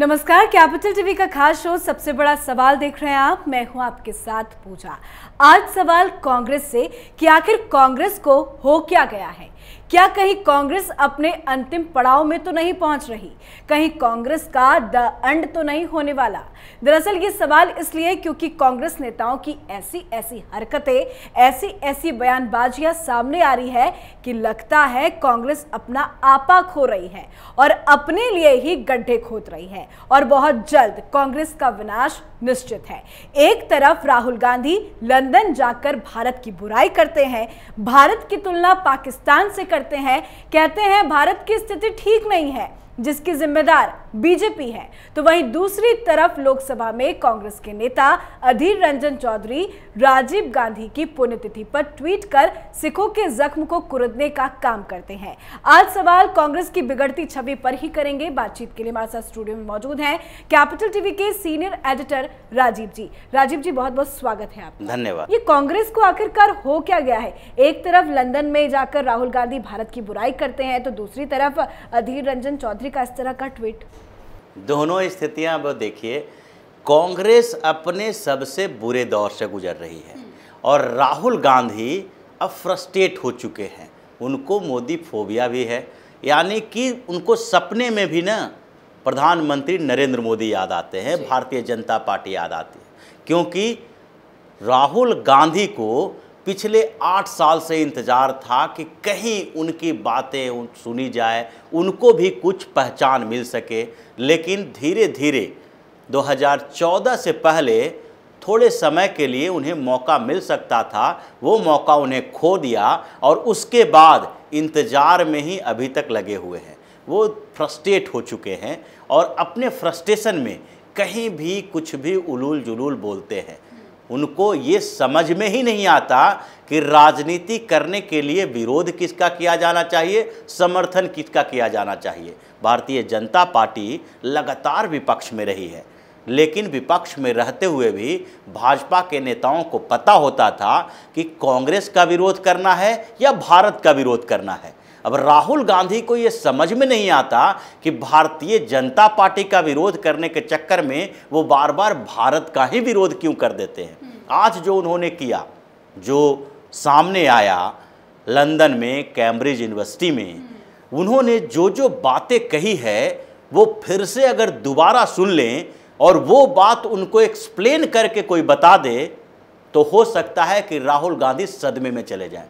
नमस्कार capital TV का खास शो सबसे बड़ा सवाल देख रहे हैं आप मैं हूं आपके साथ पूजा आज सवाल कांग्रेस से कि आखिर कांग्रेस को हो क्या गया है क्या कहीं कांग्रेस अपने अंतिम पड़ाव में तो नहीं पहुंच रही कहीं कांग्रेस का द अंड तो नहीं होने वाला दरअसल ये सवाल इसलिए क्योंकि कांग्रेस नेताओं की ऐसी ऐसी हरकतें ऐसी ऐसी बयानबाजियां सामने आ रही है कि लगता है कांग्रेस अपना आपा खो रही है और अपने लिए ही गड्ढे खोद रही है और बहुत जल्द कांग्रेस का विनाश निश्चित है एक तरफ राहुल गांधी लंदन जाकर भारत की बुराई करते हैं भारत की तुलना पाकिस्तान से करते हैं कहते हैं भारत की स्थिति ठीक नहीं है जिसकी जिम्मेदार बीजेपी है तो वहीं दूसरी तरफ लोकसभा में कांग्रेस के नेता अधीर रंजन चौधरी राजीव गांधी की पुण्यतिथि पर ट्वीट कर सिखों के जख्म को कुरदने का काम करते हैं आज सवाल कांग्रेस की बिगड़ती छवि पर ही करेंगे बातचीत के लिए हमारे साथ स्टूडियो में मौजूद है कैपिटल टीवी के सीनियर एडिटर राजीव जी राजीव जी बहुत बहुत स्वागत है आपका धन्यवाद ये कांग्रेस को आखिरकार हो क्या गया है एक तरफ लंदन में जाकर राहुल गांधी भारत की बुराई करते हैं तो दूसरी तरफ अधीर रंजन चौधरी का इस तरह का ट्वीट दोनों स्थितियां अब देखिए कांग्रेस अपने सबसे बुरे दौर से गुजर रही है और राहुल गांधी अब फ्रस्ट्रेट हो चुके हैं उनको मोदी फोबिया भी है यानी कि उनको सपने में भी ना प्रधानमंत्री नरेंद्र मोदी याद आते हैं भारतीय जनता पार्टी याद आती है क्योंकि राहुल गांधी को पिछले आठ साल से इंतज़ार था कि कहीं उनकी बातें उन सुनी जाए उनको भी कुछ पहचान मिल सके लेकिन धीरे धीरे 2014 से पहले थोड़े समय के लिए उन्हें मौका मिल सकता था वो मौका उन्हें खो दिया और उसके बाद इंतज़ार में ही अभी तक लगे हुए हैं वो फ्रस्ट्रेट हो चुके हैं और अपने फ्रस्ट्रेशन में कहीं भी कुछ भी उलूल जुलूल बोलते हैं उनको ये समझ में ही नहीं आता कि राजनीति करने के लिए विरोध किसका किया जाना चाहिए समर्थन किसका किया जाना चाहिए भारतीय जनता पार्टी लगातार विपक्ष में रही है लेकिन विपक्ष में रहते हुए भी भाजपा के नेताओं को पता होता था कि कांग्रेस का विरोध करना है या भारत का विरोध करना है अब राहुल गांधी को ये समझ में नहीं आता कि भारतीय जनता पार्टी का विरोध करने के चक्कर में वो बार बार भारत का ही विरोध क्यों कर देते हैं आज जो उन्होंने किया जो सामने आया लंदन में कैम्ब्रिज यूनिवर्सिटी में उन्होंने जो जो बातें कही है वो फिर से अगर दोबारा सुन लें और वो बात उनको एक्सप्लेन करके कोई बता दे तो हो सकता है कि राहुल गांधी सदमे में चले जाएं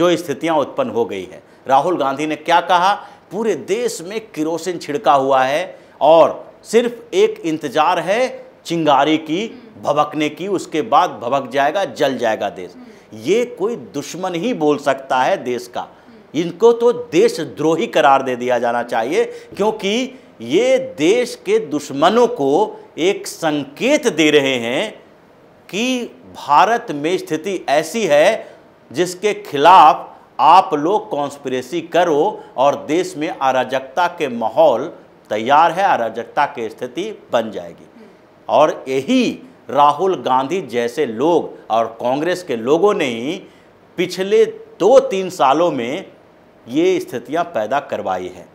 जो स्थितियां उत्पन्न हो गई है राहुल गांधी ने क्या कहा पूरे देश में किरोसिन छिड़का हुआ है और सिर्फ एक इंतजार है चिंगारी की भबकने की उसके बाद भबक जाएगा जल जाएगा देश ये कोई दुश्मन ही बोल सकता है देश का इनको तो देशद्रोही करार दे दिया जाना चाहिए क्योंकि ये देश के दुश्मनों को एक संकेत दे रहे हैं कि भारत में स्थिति ऐसी है जिसके खिलाफ आप लोग कॉन्स्परेसी करो और देश में अराजकता के माहौल तैयार है अराजकता की स्थिति बन जाएगी और यही राहुल गांधी जैसे लोग और कांग्रेस के लोगों ने ही पिछले दो तीन सालों में ये स्थितियां पैदा करवाई हैं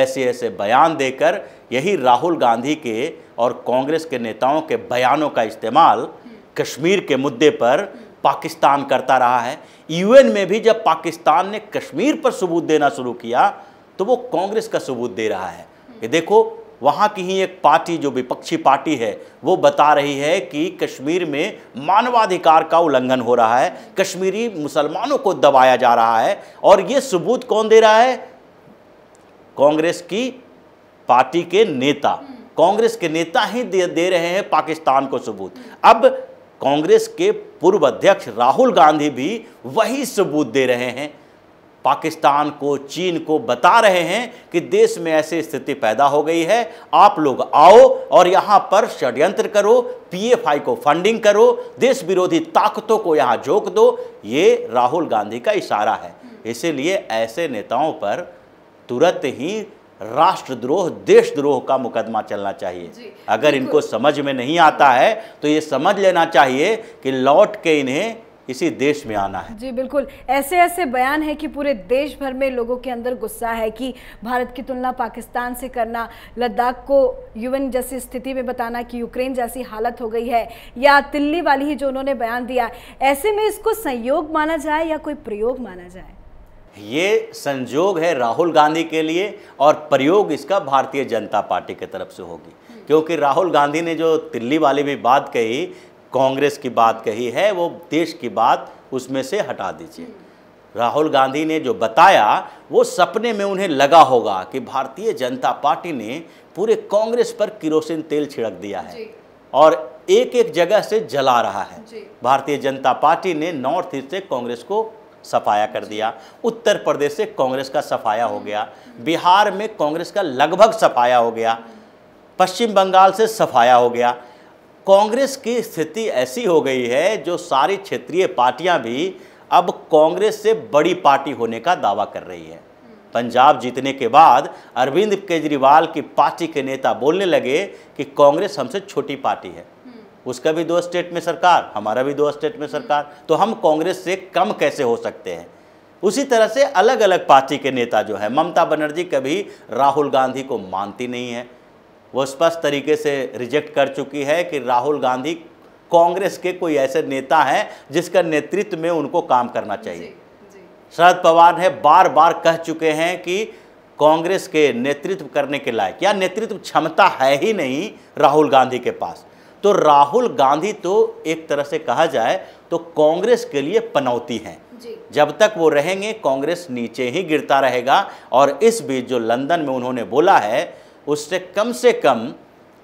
ऐसे ऐसे बयान देकर यही राहुल गांधी के और कांग्रेस के नेताओं के बयानों का इस्तेमाल हम्म। कश्मीर के मुद्दे पर हम्म। पाकिस्तान करता रहा है यूएन में भी जब पाकिस्तान ने कश्मीर पर सबूत देना शुरू किया तो वो कांग्रेस का सबूत दे रहा है कि देखो वहाँ की ही एक पार्टी जो विपक्षी पार्टी है वो बता रही है कि कश्मीर में मानवाधिकार का उल्लंघन हो रहा है कश्मीरी मुसलमानों को दबाया जा रहा है और ये सबूत कौन दे रहा है कांग्रेस की पार्टी के नेता हम्म। कांग्रेस के नेता ही दे दे रहे हैं पाकिस्तान को सबूत अब कांग्रेस के पूर्व अध्यक्ष राहुल गांधी भी वही सबूत दे रहे हैं पाकिस्तान को चीन को बता रहे हैं कि देश में ऐसी स्थिति पैदा हो गई है आप लोग आओ और यहाँ पर षड्यंत्र करो पीएफआई को फंडिंग करो देश विरोधी ताकतों को यहाँ झोंक दो ये राहुल गांधी का इशारा है इसीलिए ऐसे नेताओं पर तुरंत ही राष्ट्रद्रोह देशद्रोह का मुकदमा चलना चाहिए अगर इनको समझ में नहीं आता है तो ये समझ लेना चाहिए कि लौट के इन्हें इसी देश में आना है जी बिल्कुल ऐसे ऐसे बयान है कि पूरे देश भर में लोगों के अंदर गुस्सा है कि भारत की तुलना पाकिस्तान से करना लद्दाख को यूएन जैसी स्थिति में बताना कि यूक्रेन जैसी हालत हो गई है या तिल्ली वाली ही जो उन्होंने बयान दिया ऐसे में इसको संयोग माना जाए या कोई प्रयोग माना जाए ये संजोग है राहुल गांधी के लिए और प्रयोग इसका भारतीय जनता पार्टी की तरफ से होगी क्योंकि राहुल गांधी ने जो दिल्ली वाली भी बात कही कांग्रेस की बात कही है वो देश की बात उसमें से हटा दीजिए राहुल गांधी ने जो बताया वो सपने में उन्हें लगा होगा कि भारतीय जनता पार्टी ने पूरे कांग्रेस पर किरोसिन तेल छिड़क दिया है और एक एक जगह से जला रहा है भारतीय जनता पार्टी ने नॉर्थ ईस्ट से कांग्रेस को सफाया कर दिया उत्तर प्रदेश से कांग्रेस का सफाया हो गया बिहार में कांग्रेस का लगभग सफाया हो गया पश्चिम बंगाल से सफाया हो गया कांग्रेस की स्थिति ऐसी हो गई है जो सारी क्षेत्रीय पार्टियां भी अब कांग्रेस से बड़ी पार्टी होने का दावा कर रही है पंजाब जीतने के बाद अरविंद केजरीवाल की पार्टी के नेता बोलने लगे कि कांग्रेस हमसे छोटी पार्टी है उसका भी दो स्टेट में सरकार हमारा भी दो स्टेट में सरकार तो हम कांग्रेस से कम कैसे हो सकते हैं उसी तरह से अलग अलग पार्टी के नेता जो हैं ममता बनर्जी कभी राहुल गांधी को मानती नहीं है वो स्पष्ट तरीके से रिजेक्ट कर चुकी है कि राहुल गांधी कांग्रेस के कोई ऐसे नेता हैं जिसका नेतृत्व में उनको काम करना चाहिए शरद पवार है बार बार कह चुके हैं कि कांग्रेस के नेतृत्व करने के लायक या नेतृत्व क्षमता है ही नहीं राहुल गांधी के पास तो राहुल गांधी तो एक तरह से कहा जाए तो कांग्रेस के लिए पनौती हैं जब तक वो रहेंगे कांग्रेस नीचे ही गिरता रहेगा और इस बीच जो लंदन में उन्होंने बोला है उससे कम से कम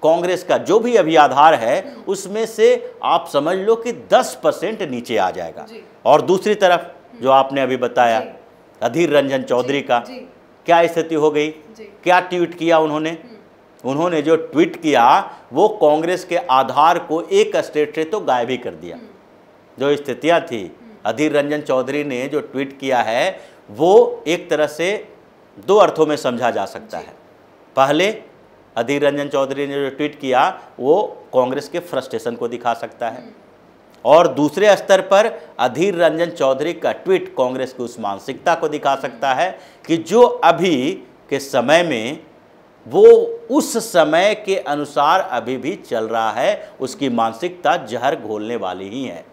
कांग्रेस का जो भी अभी आधार है हम्म। उसमें से आप समझ लो कि 10 परसेंट नीचे आ जाएगा और दूसरी तरफ हम्म। जो आपने अभी बताया अधीर रंजन चौधरी का क्या स्थिति हो गई क्या ट्वीट किया उन्होंने हम्म। उन्होंने जो ट्वीट किया वो कांग्रेस के आधार को एक स्टेट से तो गायब ही कर दिया हम्म। जो स्थितियाँ थी हम्म। अधीर रंजन चौधरी ने जो ट्वीट किया है वो एक तरह से दो अर्थों में समझा जा सकता है पहले अधीर रंजन चौधरी ने जो ट्वीट किया वो कांग्रेस के फ्रस्ट्रेशन को दिखा सकता है हम्म। और दूसरे स्तर पर अधीर रंजन चौधरी का ट्वीट कांग्रेस की उस मानसिकता को दिखा सकता है कि जो अभी के समय में वो उस समय के अनुसार अभी भी चल रहा है उसकी मानसिकता जहर घोलने वाली ही है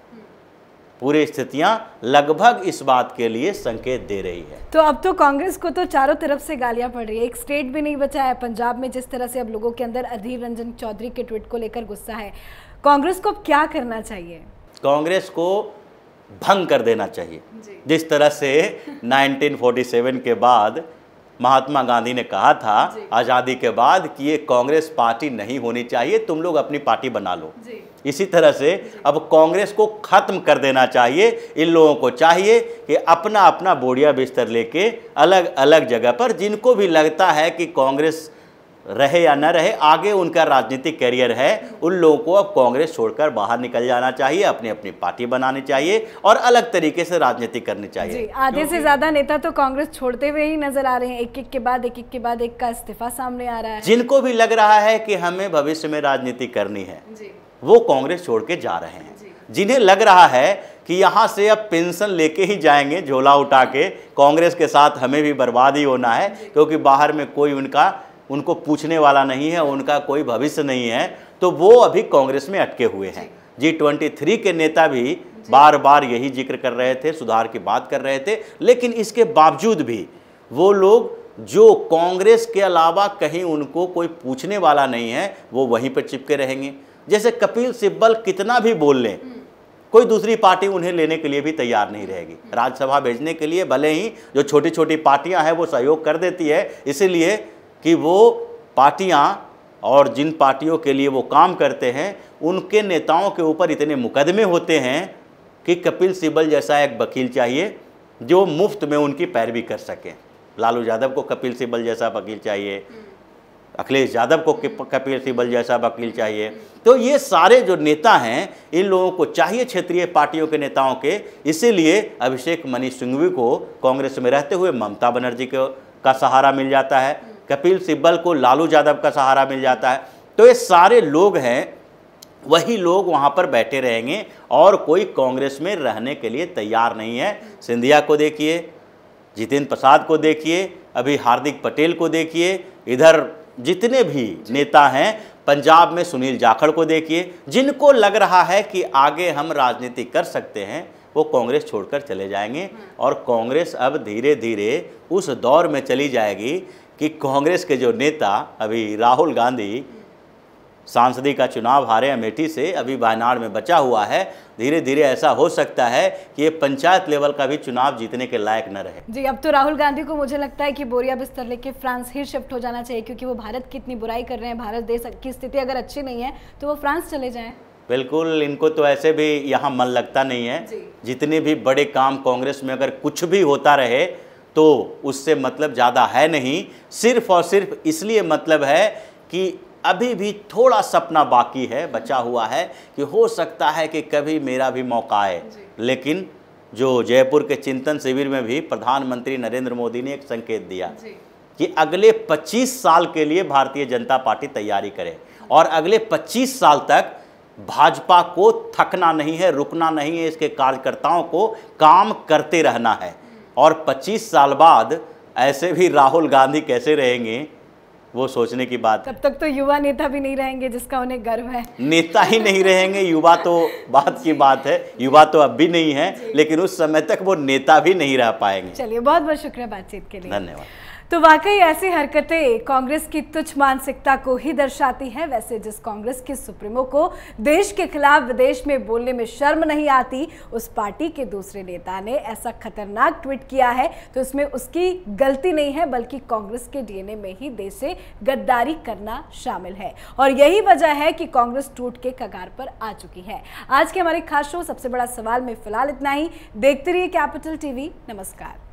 पूरी स्थितियां लगभग इस बात के लिए संकेत दे रही है तो अब तो कांग्रेस को तो चारों तरफ से गालियां पड़ रही है एक स्टेट भी नहीं बचा है पंजाब में जिस तरह से अब लोगों के अंदर अधीर रंजन चौधरी के ट्वीट को लेकर गुस्सा है कांग्रेस को अब क्या करना चाहिए कांग्रेस को भंग कर देना चाहिए जिस तरह से 1947 के बाद महात्मा गांधी ने कहा था आज़ादी के बाद कि ये कांग्रेस पार्टी नहीं होनी चाहिए तुम लोग अपनी पार्टी बना लो इसी तरह से अब कांग्रेस को ख़त्म कर देना चाहिए इन लोगों को चाहिए कि अपना अपना बोड़िया बिस्तर लेके अलग अलग जगह पर जिनको भी लगता है कि कांग्रेस रहे या न रहे आगे उनका राजनीतिक करियर है उन लोगों को अब कांग्रेस छोड़कर बाहर निकल जाना चाहिए अपनी अपनी पार्टी बनानी चाहिए और अलग तरीके से राजनीति करनी चाहिए आधे से ज्यादा नेता तो कांग्रेस छोड़ते हुए ही नजर आ रहे हैं एक एक के बाद एक एक के बाद एक का इस्तीफा सामने आ रहा है जिनको भी लग रहा है कि हमें भविष्य में राजनीति करनी है वो कांग्रेस छोड़ के जा रहे हैं जिन्हें लग रहा है कि यहाँ से अब पेंशन लेके ही जाएंगे झोला उठा के कांग्रेस के साथ हमें भी बर्बाद ही होना है क्योंकि बाहर में कोई उनका उनको पूछने वाला नहीं है उनका कोई भविष्य नहीं है तो वो अभी कांग्रेस में अटके हुए हैं जी ट्वेंटी थ्री के नेता भी बार बार यही जिक्र कर रहे थे सुधार की बात कर रहे थे लेकिन इसके बावजूद भी वो लोग जो कांग्रेस के अलावा कहीं उनको कोई पूछने वाला नहीं है वो वहीं पर चिपके रहेंगे जैसे कपिल सिब्बल कितना भी बोल लें हम्म। कोई दूसरी पार्टी उन्हें लेने के लिए भी तैयार नहीं रहेगी हम्म। राज्यसभा भेजने के लिए भले ही जो छोटी छोटी पार्टियां हैं वो सहयोग कर देती है इसीलिए कि वो पार्टियाँ और जिन पार्टियों के लिए वो काम करते हैं उनके नेताओं के ऊपर इतने मुकदमे होते हैं कि कपिल सिब्बल जैसा एक वकील चाहिए जो मुफ्त में उनकी पैरवी कर सकें लालू यादव को कपिल सिब्बल जैसा वकील चाहिए हम्म। अखिलेश यादव को हम्म। कपिल सिब्बल जैसा वकील चाहिए तो ये सारे जो नेता हैं इन लोगों को चाहिए क्षेत्रीय पार्टियों के नेताओं के इसीलिए अभिषेक मनी सिंघवी को कांग्रेस में रहते हुए ममता बनर्जी को का सहारा मिल जाता है हम्म। कपिल सिब्बल को लालू यादव का सहारा मिल जाता है तो ये सारे लोग हैं वही लोग वहाँ पर बैठे रहेंगे और कोई कांग्रेस में रहने के लिए तैयार नहीं है सिंधिया को देखिए जितेंद्र प्रसाद को देखिए अभी हार्दिक पटेल को देखिए इधर जितने भी नेता हैं पंजाब में सुनील जाखड़ को देखिए जिनको लग रहा है कि आगे हम राजनीति कर सकते हैं वो कांग्रेस छोड़कर चले जाएंगे हाँ। और कांग्रेस अब धीरे धीरे उस दौर में चली जाएगी कि कांग्रेस के जो नेता अभी राहुल गांधी सांसदी का चुनाव हारे अमेठी से अभी वायनाड में बचा हुआ है धीरे धीरे ऐसा हो सकता है कि ये पंचायत लेवल का भी चुनाव जीतने के लायक न रहे जी अब तो राहुल गांधी को मुझे लगता है कि बोरिया बिस्तर लेके फ्रांस ही शिफ्ट हो जाना चाहिए क्योंकि वो भारत की इतनी बुराई कर रहे हैं भारत देश की स्थिति अगर अच्छी नहीं है तो वो फ्रांस चले जाए बिल्कुल इनको तो ऐसे भी यहाँ मन लगता नहीं है जितने भी बड़े काम कांग्रेस में अगर कुछ भी होता रहे तो उससे मतलब ज़्यादा है नहीं सिर्फ और सिर्फ इसलिए मतलब है कि अभी भी थोड़ा सपना बाकी है बचा हुआ है कि हो सकता है कि कभी मेरा भी मौका आए लेकिन जो जयपुर के चिंतन शिविर में भी प्रधानमंत्री नरेंद्र मोदी ने एक संकेत दिया कि अगले 25 साल के लिए भारतीय जनता पार्टी तैयारी करे और अगले 25 साल तक भाजपा को थकना नहीं है रुकना नहीं है इसके कार्यकर्ताओं को काम करते रहना है और 25 साल बाद ऐसे भी राहुल गांधी कैसे रहेंगे वो सोचने की बात तब तक तो युवा नेता भी नहीं रहेंगे जिसका उन्हें गर्व है नेता ही नहीं रहेंगे युवा तो बात की बात है युवा तो अब भी नहीं है लेकिन उस समय तक वो नेता भी नहीं रह पाएंगे चलिए बहुत बहुत शुक्रिया बातचीत के लिए धन्यवाद तो वाकई ऐसी हरकतें कांग्रेस की तुच्छ मानसिकता को ही दर्शाती हैं वैसे जिस कांग्रेस के सुप्रीमो को देश के खिलाफ विदेश में बोलने में शर्म नहीं आती उस पार्टी के दूसरे नेता ने ऐसा खतरनाक ट्वीट किया है तो इसमें उसकी गलती नहीं है बल्कि कांग्रेस के डीएनए में ही देश से गद्दारी करना शामिल है और यही वजह है कि कांग्रेस टूट के कगार पर आ चुकी है आज के हमारे खास शो सबसे बड़ा सवाल में फिलहाल इतना ही देखते रहिए कैपिटल टीवी नमस्कार